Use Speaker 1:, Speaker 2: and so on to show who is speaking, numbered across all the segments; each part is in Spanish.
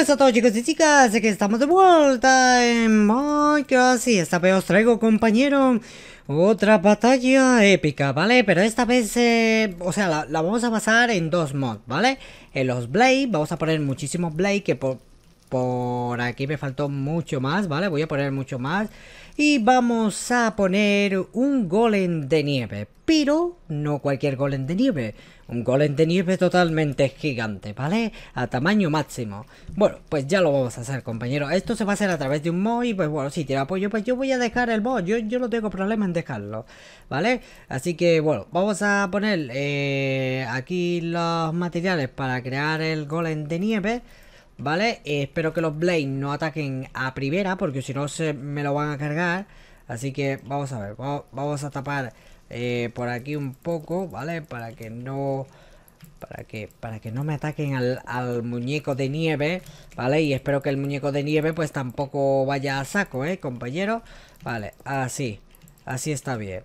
Speaker 1: Hola a todos chicos y chicas, que estamos de vuelta en Minecraft así esta vez os traigo compañero otra batalla épica, ¿vale? Pero esta vez, eh, o sea, la, vamos a pasar en dos mods, ¿vale? En los Blade, vamos a poner muchísimos Blade que por, por aquí me faltó mucho más, ¿vale? Voy a poner mucho más. Y vamos a poner un golem de nieve. Pero no cualquier golem de nieve. Un golem de nieve totalmente gigante, ¿vale? A tamaño máximo. Bueno, pues ya lo vamos a hacer, compañero. Esto se va a hacer a través de un mod y pues bueno, si tiene apoyo, pues yo voy a dejar el mod. Yo, no tengo problema en dejarlo, ¿vale? Así que bueno, vamos a poner eh, aquí los materiales para crear el golem de nieve. ¿Vale? Eh, espero que los Blades no ataquen a primera porque si no se me lo van a cargar. Así que vamos a ver, vamos, a tapar eh, por aquí un poco, ¿vale? Para que no... Para que, para que no me ataquen al, al, muñeco de nieve, ¿vale? Y espero que el muñeco de nieve pues tampoco vaya a saco, ¿eh, compañero? Vale, así, así está bien.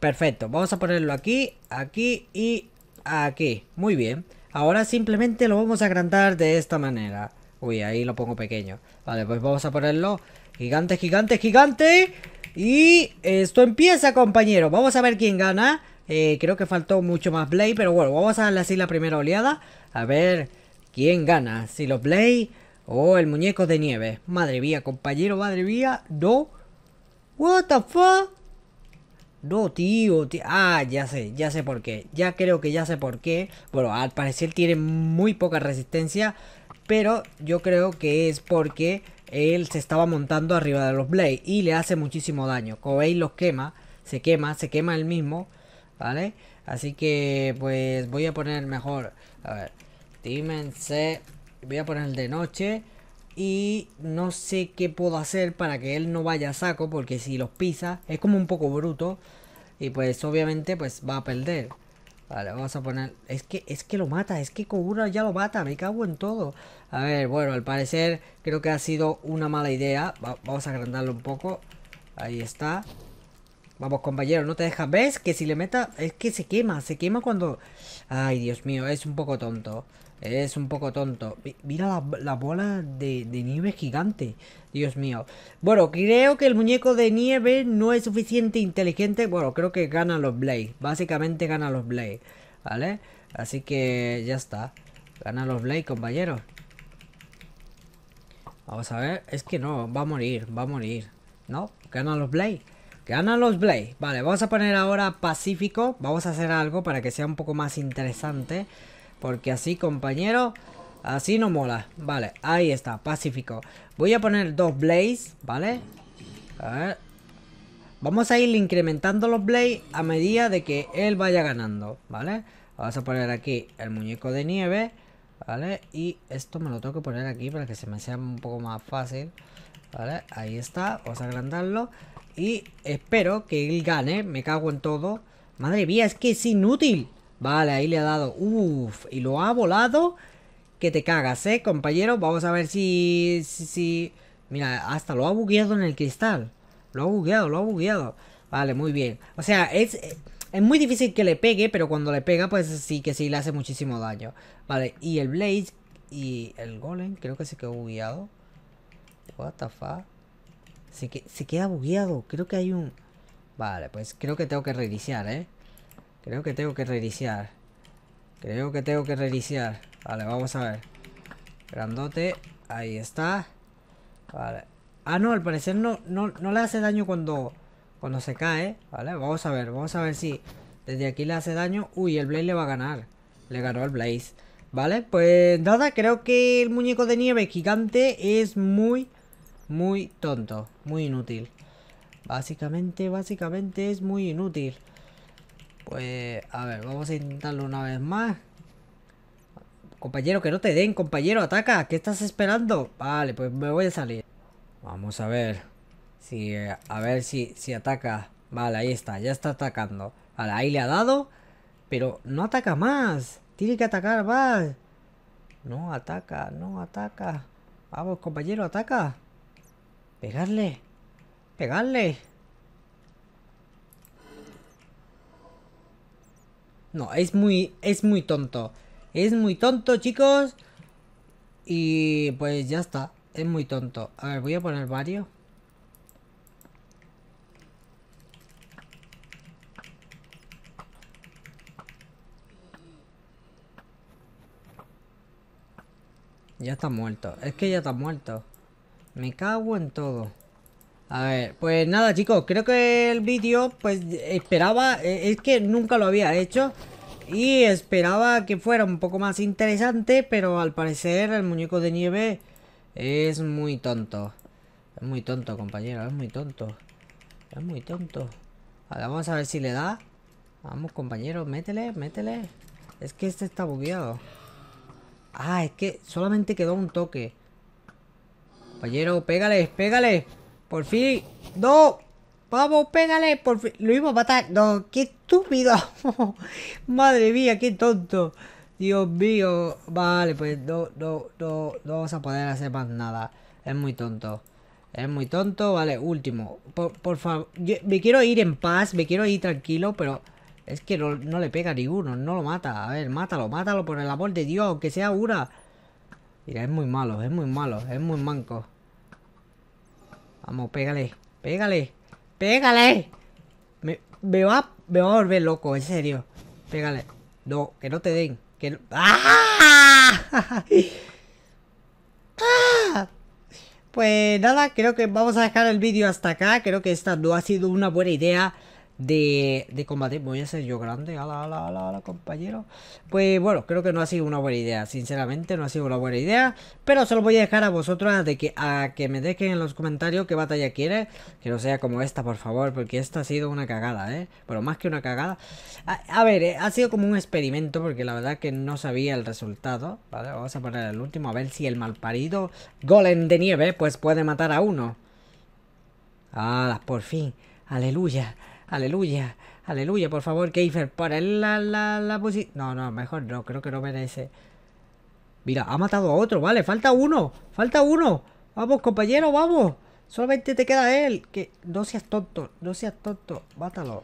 Speaker 1: Perfecto, vamos a ponerlo aquí, aquí y aquí. Muy bien. Ahora simplemente lo vamos a agrandar de esta manera. Uy, ahí lo pongo pequeño. Vale, pues vamos a ponerlo. Gigante, gigante, gigante. Y esto empieza, compañero. Vamos a ver quién gana. Eh, creo que faltó mucho más Blade, pero bueno, vamos a darle así la primera oleada. A ver quién gana. Si los Blade o el muñeco de nieve. Madre mía, compañero, madre mía. No. What the fuck? No, tío, tío, Ah, ya sé, ya sé por qué. Ya creo que ya sé por qué. Bueno, al parecer tiene muy poca resistencia. Pero yo creo que es porque él se estaba montando arriba de los Blade y le hace muchísimo daño. veis los quema, se quema, se quema él mismo, ¿vale? Así que pues voy a poner mejor, a ver, Tímense, voy a poner el de noche y no sé qué puedo hacer para que él no vaya a saco porque si los pisa es como un poco bruto y pues obviamente pues va a perder. Vale, vamos a poner... Es que, es que lo mata, es que con ya lo mata, me cago en todo. A ver, bueno, al parecer creo que ha sido una mala idea. vamos a agrandarlo un poco. Ahí está. Vamos, compañero, no te dejas. ¿Ves? Que si le meta... Es que se quema, se quema cuando... Ay, Dios mío, es un poco tonto. Es un poco tonto. Mira la, bola de, nieve gigante. Dios mío. Bueno, creo que el muñeco de nieve no es suficiente inteligente. Bueno, creo que gana los Blade. Básicamente gana los Blade. ¿Vale? Así que ya está. Gana los Blade, compañeros. Vamos a ver. Es que no, va a morir, va a morir. ¿No? Gana los Blade. Ganan los Blade. Vale, vamos a poner ahora Pacífico. Vamos a hacer algo para que sea un poco más interesante. Porque así, compañero, así no mola. Vale, ahí está, pacífico. Voy a poner dos blaze, ¿vale? A ver. Vamos a ir incrementando los blaze a medida de que él vaya ganando, ¿vale? Vamos a poner aquí el muñeco de nieve, ¿vale? Y esto me lo tengo que poner aquí para que se me sea un poco más fácil, ¿vale? Ahí está, vamos a agrandarlo. Y espero que él gane, me cago en todo. Madre mía, es que es inútil. Vale, ahí le ha dado. Uff, y lo ha volado. Que te cagas, ¿eh, compañero? Vamos a ver si... si, Mira, hasta lo ha bugueado en el cristal. Lo ha bugueado, lo ha bugueado. Vale, muy bien. O sea, es... muy difícil que le pegue, pero cuando le pega, pues sí que sí le hace muchísimo daño. Vale, y el Blaze y el Golem creo que se quedó bugueado. What the fuck? se queda bugueado. Creo que hay un... Vale, pues creo que tengo que reiniciar, ¿eh? Creo que tengo que reiniciar. Creo que tengo que reiniciar. Vale, vamos a ver. Grandote. Ahí está. Vale. Ah, no, al parecer no, no, le hace daño cuando, cuando se cae. Vale, vamos a ver. Vamos a ver si desde aquí le hace daño. Uy, el Blaze le va a ganar. Le ganó al Blaze. Vale, pues nada, creo que el muñeco de nieve gigante es muy, muy tonto. Muy inútil. Básicamente, básicamente es muy inútil. Pues, a ver, vamos a intentarlo una vez más. Compañero, que no te den, compañero, ataca. ¿Qué estás esperando? Vale, pues me voy a salir. Vamos a ver. Si, a ver si, si ataca. Vale, ahí está, ya está atacando. Vale, ahí le ha dado. Pero no ataca más. Tiene que atacar más. No ataca, no ataca. Vamos, compañero, ataca. Pegarle. Pegarle. No, es muy, es muy tonto. Es muy tonto, chicos. Y pues ya está. Es muy tonto. A ver, voy a poner varios. Ya está muerto. Es que ya está muerto. Me cago en todo. A ver, pues nada chicos, creo que el vídeo pues esperaba, e, es que nunca lo había hecho y esperaba que fuera un poco más interesante, pero al parecer el muñeco de nieve es muy tonto. Es muy tonto compañero, es muy tonto. Es muy tonto. A ver, vamos a ver si le da. Vamos compañero, métele, métele. Es que este está bugueado. Ah, es que solamente quedó un toque. Compañero, pégale, pégale. Por fin. No. Vamos, pégale. Por fin. Lo iba a matar. No, qué estúpido. Madre mía, qué tonto. Dios mío. Vale, pues no, no, no, no vamos a poder hacer más nada. Es muy tonto. Es muy tonto. Vale, último. Por, favor. me quiero ir en paz. Me quiero ir tranquilo, pero... Es que no, no le pega a ninguno, no lo mata. A ver, mátalo, mátalo por el amor de Dios, aunque sea una. Mira, es muy malo, es muy malo, es muy manco. Vamos, pégale, pégale, pégale. Me, me, va, me a volver loco, en serio. Pégale. No, que no te den. Que ¡Ah! ¡Ah! Pues nada, creo que vamos a dejar el vídeo hasta acá. Creo que esta no ha sido una buena idea de, de Voy a ser yo grande, ala, ala, ala, compañero. Pues bueno, creo que no ha sido una buena idea. Sinceramente, no ha sido una buena idea. Pero se lo voy a dejar a vosotros de que, a que me dejen en los comentarios qué batalla quieres. Que no sea como esta, por favor, porque esta ha sido una cagada, ¿eh? Bueno, más que una cagada. A, ver, eh, ha sido como un experimento, porque la verdad que no sabía el resultado. Vale, vamos a poner el último, a ver si el malparido golem de nieve, pues puede matar a uno. Ah, por fin. Aleluya. Aleluya, aleluya, por favor, Keifer, para la, la, la posición. No, no, mejor no, creo que no merece. Mira, ha matado a otro, vale, falta uno, falta uno. Vamos, compañero, vamos. Solamente te queda él. Que no seas tonto, no seas tonto. Mátalo.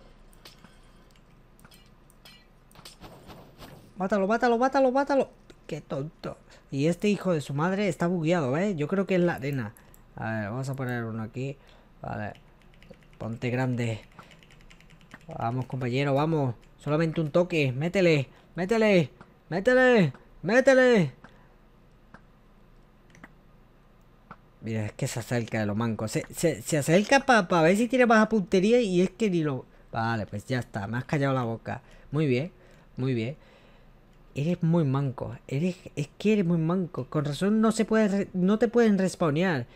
Speaker 1: Mátalo, mátalo, mátalo, mátalo. Qué tonto. Y este hijo de su madre está bugueado, ¿eh? Yo creo que es la arena. A ver, vamos a poner uno aquí. Vale. Ponte grande. Vamos, compañero, vamos. Solamente un toque. Métele, métele, métele, métele. Mira, es que se acerca de lo manco. Se, se, acerca para A ver si tiene baja puntería y es que ni lo... Vale, pues ya está. Me has callado la boca. Muy bien, muy bien. Eres muy manco. Eres, es que eres muy manco. Con razón no, se puede, no te pueden respawnear.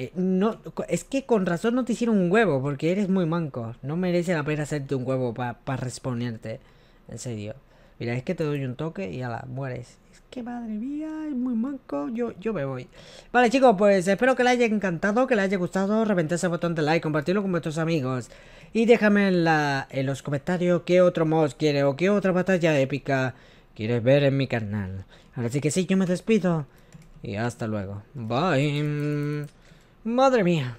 Speaker 1: Eh, no, es que con razón no te hicieron un huevo, porque eres muy manco. No merece la pena hacerte un huevo para responderte. En serio. Mira, es que te doy un toque y a la, mueres. Es que madre mía, es muy manco. Yo, yo me voy. Vale, chicos, pues espero que les haya encantado, que les haya gustado. Reventar ese botón de like, compartirlo con vuestros amigos. Y déjame en, la, en los comentarios qué otro mod quiere o qué otra batalla épica quieres ver en mi canal. Así que sí, yo me despido. Y hasta luego. Bye. Mother Mia.